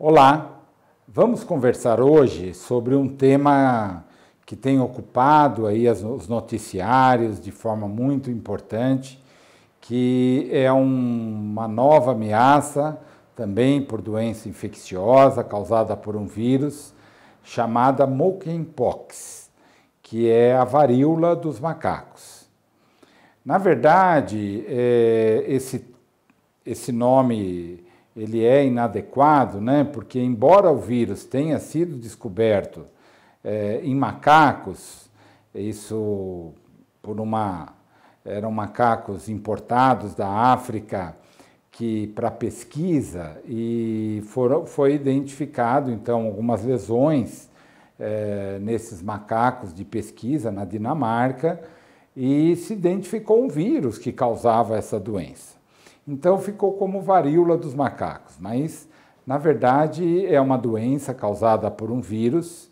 Olá, vamos conversar hoje sobre um tema que tem ocupado aí os noticiários de forma muito importante, que é um, uma nova ameaça também por doença infecciosa causada por um vírus chamada monkeypox, que é a varíola dos macacos. Na verdade, é, esse, esse nome ele é inadequado, né? porque embora o vírus tenha sido descoberto é, em macacos, isso por uma eram macacos importados da África que para pesquisa e foram, foi identificado então algumas lesões é, nesses macacos de pesquisa na Dinamarca e se identificou um vírus que causava essa doença. Então ficou como varíola dos macacos, mas na verdade é uma doença causada por um vírus,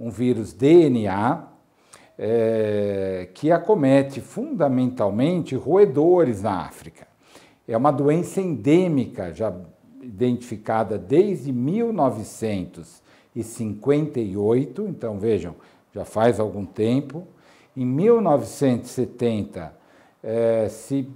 um vírus DNA, é, que acomete fundamentalmente roedores na África. É uma doença endêmica, já identificada desde 1958, então vejam, já faz algum tempo. Em 1970 é, se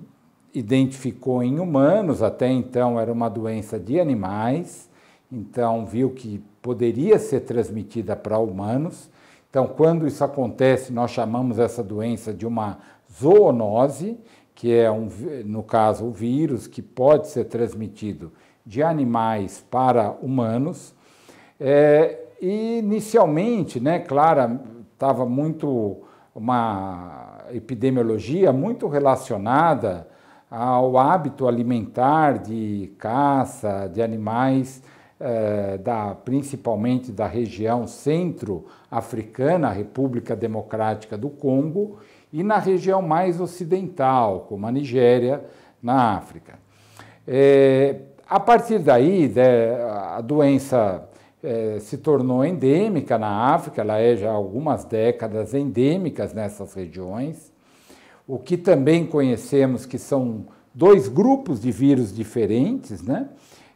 identificou em humanos, até então era uma doença de animais, então viu que poderia ser transmitida para humanos. Então, quando isso acontece, nós chamamos essa doença de uma zoonose, que é, um, no caso, o vírus que pode ser transmitido de animais para humanos. É, inicialmente, né, Clara estava muito uma epidemiologia muito relacionada ao hábito alimentar de caça de animais eh, da principalmente da região centro-africana, República Democrática do Congo, e na região mais ocidental, como a Nigéria, na África. Eh, a partir daí, né, a doença eh, se tornou endêmica na África, ela é já há algumas décadas endêmicas nessas regiões o que também conhecemos que são dois grupos de vírus diferentes, né?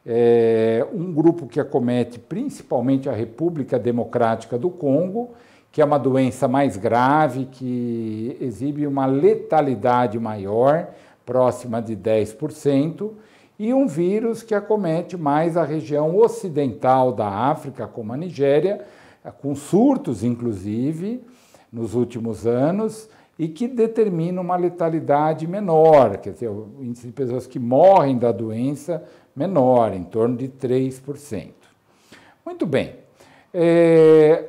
É, um grupo que acomete principalmente a República Democrática do Congo, que é uma doença mais grave, que exibe uma letalidade maior, próxima de 10%, e um vírus que acomete mais a região ocidental da África, como a Nigéria, com surtos, inclusive, nos últimos anos, e que determina uma letalidade menor, quer dizer, o índice de pessoas que morrem da doença menor, em torno de 3%. Muito bem. É,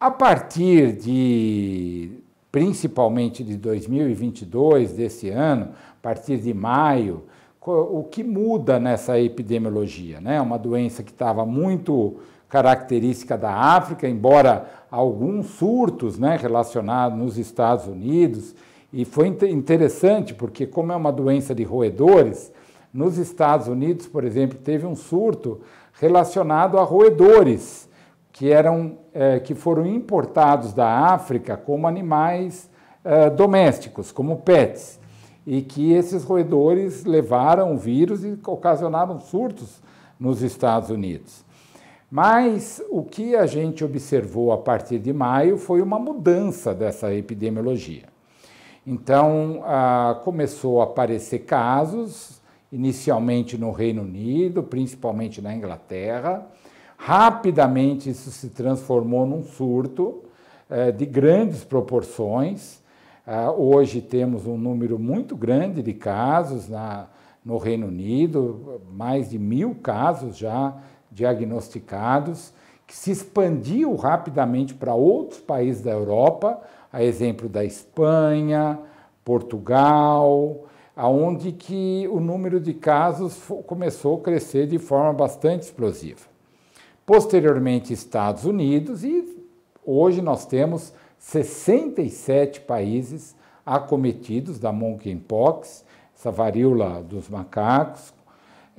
a partir de, principalmente de 2022, desse ano, a partir de maio, o que muda nessa epidemiologia? É né? uma doença que estava muito característica da África, embora alguns surtos né, relacionados nos Estados Unidos. E foi interessante, porque, como é uma doença de roedores, nos Estados Unidos, por exemplo, teve um surto relacionado a roedores, que, eram, é, que foram importados da África como animais é, domésticos, como pets. E que esses roedores levaram o vírus e ocasionaram surtos nos Estados Unidos. Mas o que a gente observou a partir de maio foi uma mudança dessa epidemiologia. Então, ah, começou a aparecer casos, inicialmente no Reino Unido, principalmente na Inglaterra. Rapidamente, isso se transformou num surto eh, de grandes proporções. Ah, hoje temos um número muito grande de casos na, no Reino Unido, mais de mil casos já diagnosticados, que se expandiu rapidamente para outros países da Europa, a exemplo da Espanha, Portugal, aonde que o número de casos começou a crescer de forma bastante explosiva. Posteriormente, Estados Unidos e hoje nós temos 67 países acometidos da monkeypox, essa varíola dos macacos,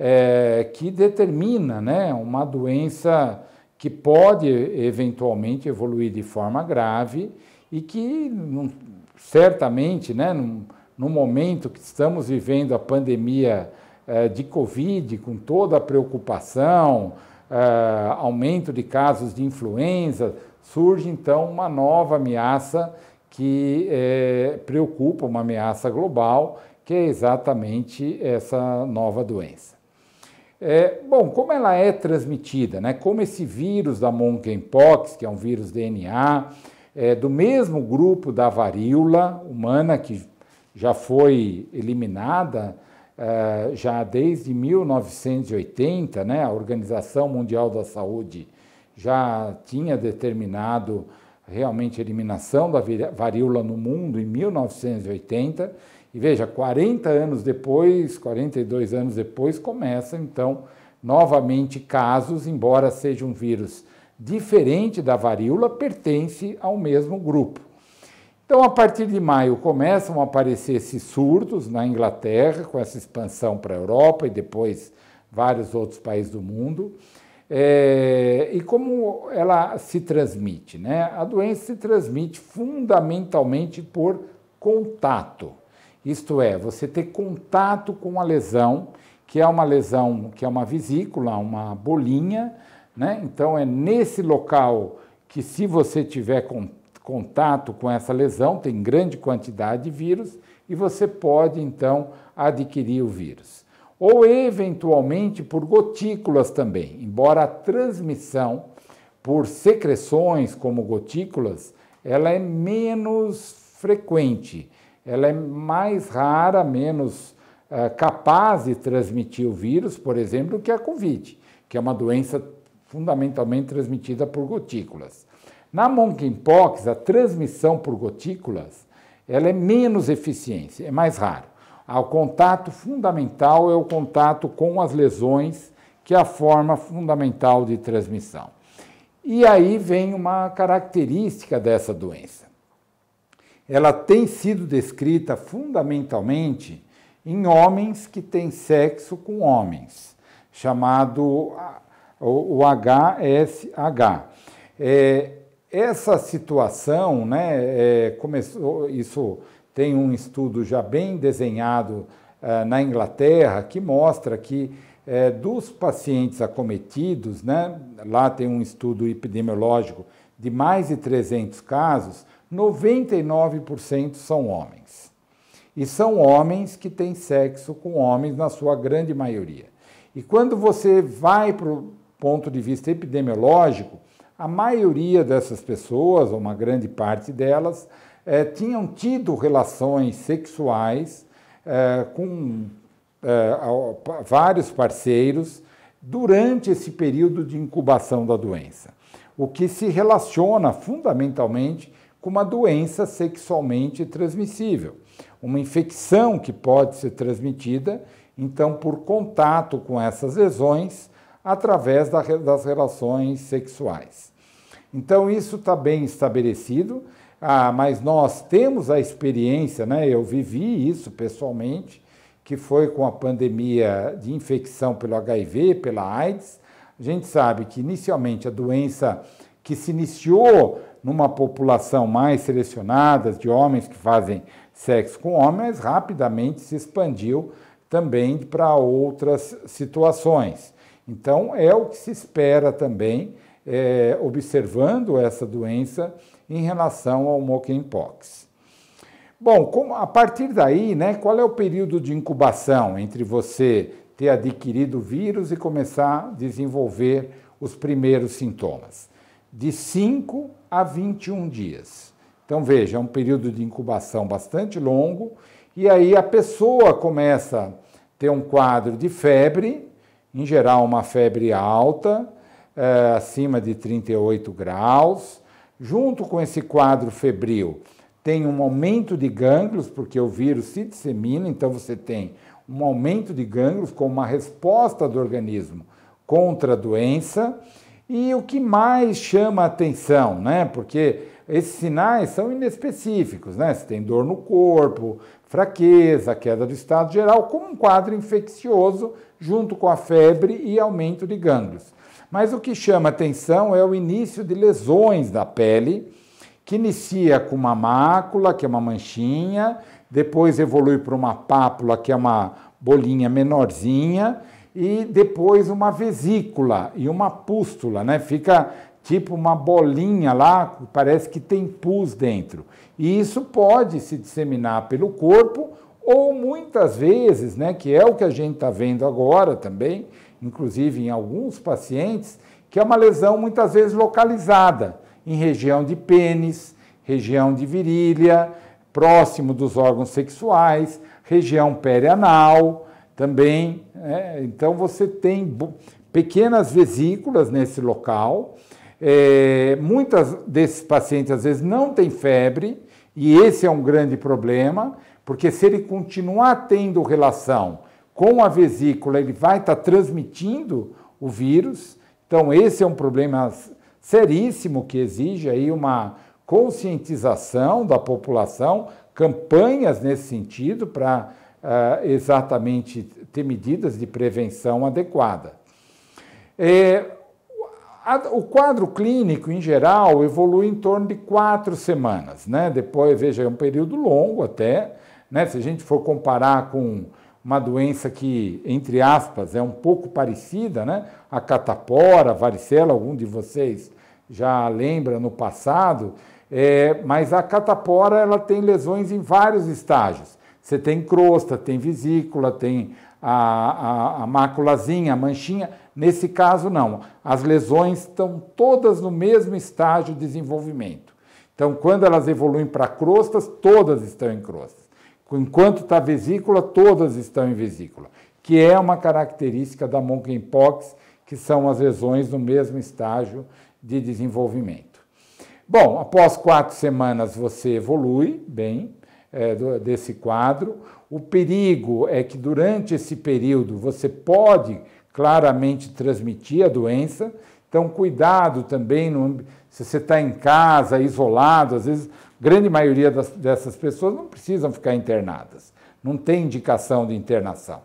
é, que determina né, uma doença que pode eventualmente evoluir de forma grave e que certamente, né, no, no momento que estamos vivendo a pandemia é, de Covid, com toda a preocupação, é, aumento de casos de influenza, surge então uma nova ameaça que é, preocupa, uma ameaça global, que é exatamente essa nova doença. É, bom, como ela é transmitida, né? Como esse vírus da monkeypox, que é um vírus DNA, é, do mesmo grupo da varíola humana que já foi eliminada é, já desde 1980, né? A Organização Mundial da Saúde já tinha determinado realmente a eliminação da varíola no mundo em 1980 e veja, 40 anos depois, 42 anos depois, começa então novamente casos, embora seja um vírus diferente da varíola, pertence ao mesmo grupo. Então, a partir de maio, começam a aparecer esses surtos na Inglaterra, com essa expansão para a Europa e depois vários outros países do mundo. É, e como ela se transmite? Né? A doença se transmite fundamentalmente por contato. Isto é, você ter contato com a lesão, que é uma lesão, que é uma vesícula, uma bolinha, né? Então é nesse local que se você tiver contato com essa lesão, tem grande quantidade de vírus e você pode então adquirir o vírus. Ou eventualmente por gotículas também, embora a transmissão por secreções como gotículas, ela é menos frequente ela é mais rara, menos uh, capaz de transmitir o vírus, por exemplo, do que a Covid, que é uma doença fundamentalmente transmitida por gotículas. Na monkeypox, a transmissão por gotículas, ela é menos eficiente, é mais raro. Ah, o contato fundamental é o contato com as lesões, que é a forma fundamental de transmissão. E aí vem uma característica dessa doença ela tem sido descrita fundamentalmente em homens que têm sexo com homens, chamado o HSH. É, essa situação, né, é, começou, isso tem um estudo já bem desenhado é, na Inglaterra que mostra que é, dos pacientes acometidos, né, lá tem um estudo epidemiológico de mais de 300 casos, 99% são homens. E são homens que têm sexo com homens, na sua grande maioria. E quando você vai para o ponto de vista epidemiológico, a maioria dessas pessoas, ou uma grande parte delas, eh, tinham tido relações sexuais eh, com eh, vários parceiros durante esse período de incubação da doença, o que se relaciona fundamentalmente com uma doença sexualmente transmissível, uma infecção que pode ser transmitida, então, por contato com essas lesões através das relações sexuais. Então, isso está bem estabelecido, ah, mas nós temos a experiência, né? eu vivi isso pessoalmente, que foi com a pandemia de infecção pelo HIV, pela AIDS. A gente sabe que inicialmente a doença que se iniciou numa população mais selecionada de homens que fazem sexo com homens, rapidamente se expandiu também para outras situações. Então, é o que se espera também, é, observando essa doença em relação ao monkeypox. Bom, a partir daí, né, qual é o período de incubação entre você ter adquirido o vírus e começar a desenvolver os primeiros sintomas? de 5 a 21 dias. Então veja, é um período de incubação bastante longo e aí a pessoa começa a ter um quadro de febre, em geral uma febre alta, é, acima de 38 graus. Junto com esse quadro febril, tem um aumento de gânglios, porque o vírus se dissemina, então você tem um aumento de gânglios com uma resposta do organismo contra a doença. E o que mais chama atenção, né? Porque esses sinais são inespecíficos, né? Se tem dor no corpo, fraqueza, queda do estado geral, como um quadro infeccioso junto com a febre e aumento de gânglios. Mas o que chama atenção é o início de lesões da pele, que inicia com uma mácula, que é uma manchinha, depois evolui para uma pápula, que é uma bolinha menorzinha, e depois uma vesícula e uma pústula, né? Fica tipo uma bolinha lá, parece que tem pus dentro. E isso pode se disseminar pelo corpo ou muitas vezes, né, que é o que a gente está vendo agora também, inclusive em alguns pacientes, que é uma lesão muitas vezes localizada em região de pênis, região de virilha, próximo dos órgãos sexuais, região perianal, também é, então você tem pequenas vesículas nesse local. É, muitas desses pacientes às vezes não têm febre e esse é um grande problema, porque se ele continuar tendo relação com a vesícula, ele vai estar tá transmitindo o vírus. Então esse é um problema seríssimo que exige aí uma conscientização da população, campanhas nesse sentido para uh, exatamente ter medidas de prevenção adequada. É, o quadro clínico, em geral, evolui em torno de quatro semanas. Né? Depois, veja, é um período longo até. Né? Se a gente for comparar com uma doença que, entre aspas, é um pouco parecida, né? a catapora, a varicela, algum de vocês já lembra no passado, é, mas a catapora ela tem lesões em vários estágios. Você tem crosta, tem vesícula, tem a, a, a maculazinha, a manchinha. Nesse caso, não. As lesões estão todas no mesmo estágio de desenvolvimento. Então, quando elas evoluem para crostas, todas estão em crostas. Enquanto está vesícula, todas estão em vesícula, que é uma característica da monkeypox, que são as lesões no mesmo estágio de desenvolvimento. Bom, após quatro semanas você evolui bem, é, do, desse quadro. O perigo é que durante esse período você pode claramente transmitir a doença, então cuidado também no, se você está em casa, isolado, às vezes grande maioria das, dessas pessoas não precisam ficar internadas, não tem indicação de internação.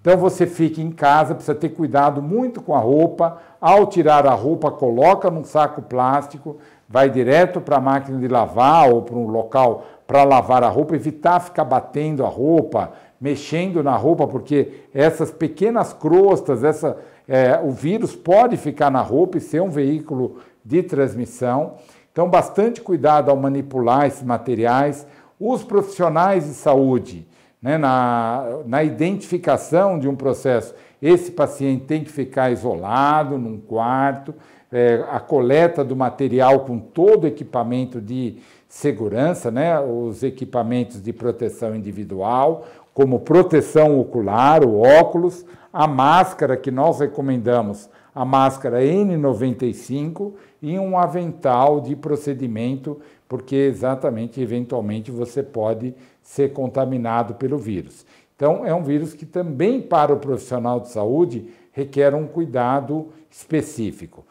Então você fica em casa, precisa ter cuidado muito com a roupa. Ao tirar a roupa, coloca num saco plástico, vai direto para a máquina de lavar ou para um local para lavar a roupa, evitar ficar batendo a roupa, mexendo na roupa, porque essas pequenas crostas, essa, é, o vírus pode ficar na roupa e ser um veículo de transmissão. Então, bastante cuidado ao manipular esses materiais. Os profissionais de saúde, né, na, na identificação de um processo, esse paciente tem que ficar isolado num quarto, é, a coleta do material com todo o equipamento de segurança, né? os equipamentos de proteção individual, como proteção ocular, o óculos, a máscara que nós recomendamos, a máscara N95 e um avental de procedimento, porque exatamente, eventualmente, você pode ser contaminado pelo vírus. Então, é um vírus que também para o profissional de saúde requer um cuidado específico.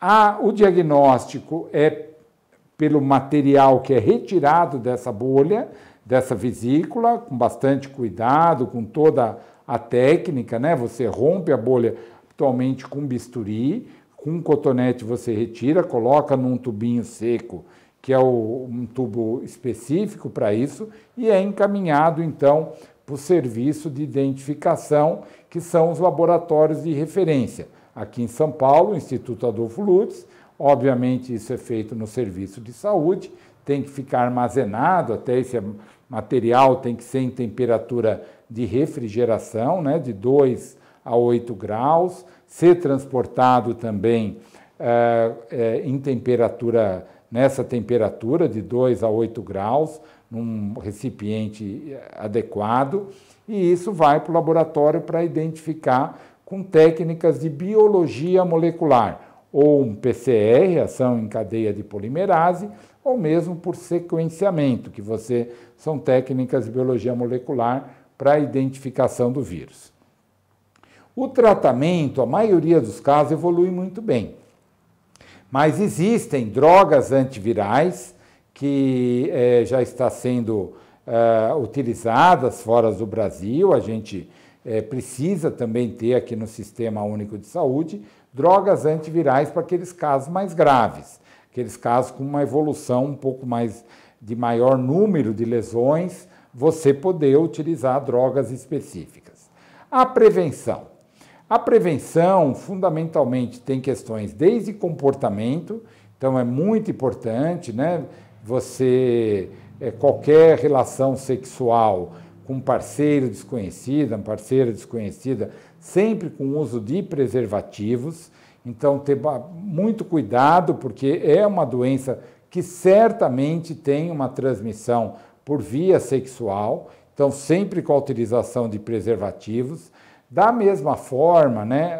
A, o diagnóstico é pelo material que é retirado dessa bolha, dessa vesícula, com bastante cuidado, com toda a técnica, né? Você rompe a bolha atualmente com bisturi, com um cotonete você retira, coloca num tubinho seco, que é o, um tubo específico para isso, e é encaminhado então para o serviço de identificação, que são os laboratórios de referência. Aqui em São Paulo, o Instituto Adolfo Lutz, Obviamente, isso é feito no serviço de saúde, tem que ficar armazenado, até esse material tem que ser em temperatura de refrigeração, né, de 2 a 8 graus, ser transportado também é, é, em temperatura, nessa temperatura de 2 a 8 graus, num recipiente eh, adequado, e isso vai para o laboratório para identificar com técnicas de biologia molecular ou um PCR, ação em cadeia de polimerase, ou mesmo por sequenciamento, que você são técnicas de biologia molecular para identificação do vírus. O tratamento, a maioria dos casos, evolui muito bem. Mas existem drogas antivirais que é, já está sendo é, utilizadas fora do Brasil. A gente é, precisa também ter aqui no Sistema Único de Saúde drogas antivirais para aqueles casos mais graves, aqueles casos com uma evolução um pouco mais de maior número de lesões, você poder utilizar drogas específicas. A prevenção. A prevenção, fundamentalmente, tem questões desde comportamento, então é muito importante, né? Você, é, qualquer relação sexual com um parceiro desconhecido, parceira desconhecida, sempre com uso de preservativos. Então, ter muito cuidado, porque é uma doença que certamente tem uma transmissão por via sexual, então sempre com a utilização de preservativos. Da mesma forma, né,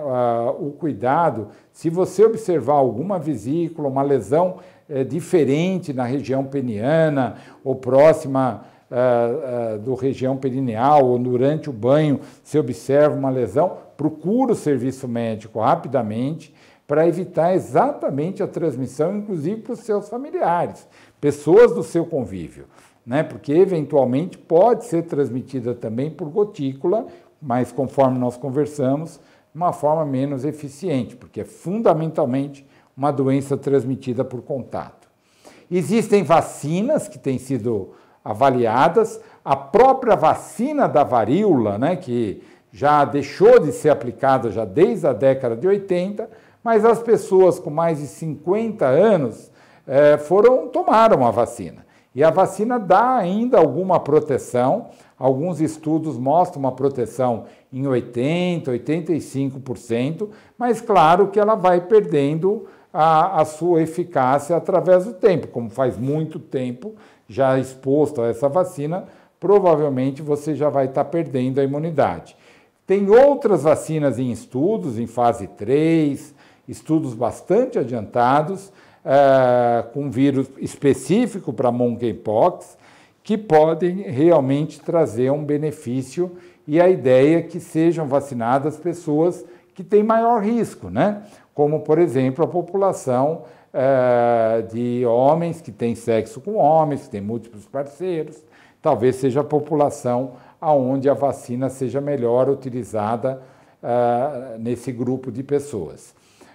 o cuidado, se você observar alguma vesícula, uma lesão eh, diferente na região peniana ou próxima é, é, do região perineal ou durante o banho, se observa uma lesão, procura o serviço médico rapidamente para evitar exatamente a transmissão, inclusive para os seus familiares, pessoas do seu convívio, né? Porque eventualmente pode ser transmitida também por gotícula, mas conforme nós conversamos, uma forma menos eficiente, porque é fundamentalmente uma doença transmitida por contato. Existem vacinas que têm sido avaliadas. A própria vacina da varíola, né, que já deixou de ser aplicada já desde a década de 80, mas as pessoas com mais de 50 anos eh, foram tomaram a vacina. E a vacina dá ainda alguma proteção. Alguns estudos mostram uma proteção em 80, 85%, mas claro que ela vai perdendo a, a sua eficácia através do tempo. Como faz muito tempo já exposto a essa vacina, provavelmente você já vai estar perdendo a imunidade. Tem outras vacinas em estudos, em fase 3, estudos bastante adiantados, é, com vírus específico para monkeypox, que podem realmente trazer um benefício e a ideia é que sejam vacinadas pessoas que têm maior risco, né? como, por exemplo, a população é, de homens que têm sexo com homens, que têm múltiplos parceiros. Talvez seja a população aonde a vacina seja melhor utilizada é, nesse grupo de pessoas.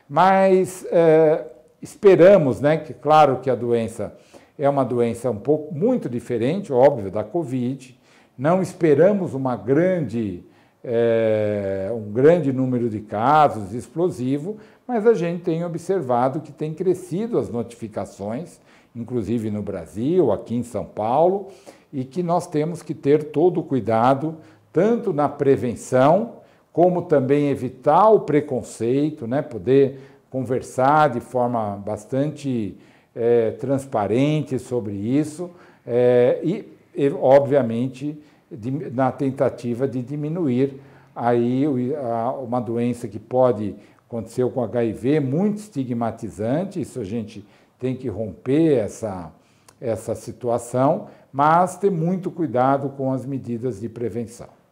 Mas é, esperamos, né, que claro que a doença é uma doença um pouco muito diferente, óbvio, da Covid. Não esperamos uma grande é, um grande número de casos explosivo, mas a gente tem observado que tem crescido as notificações, inclusive no Brasil, aqui em São Paulo, e que nós temos que ter todo o cuidado, tanto na prevenção, como também evitar o preconceito, né? poder conversar de forma bastante é, transparente sobre isso é, e, obviamente, na tentativa de diminuir aí uma doença que pode acontecer com HIV, muito estigmatizante, isso a gente tem que romper essa, essa situação, mas ter muito cuidado com as medidas de prevenção.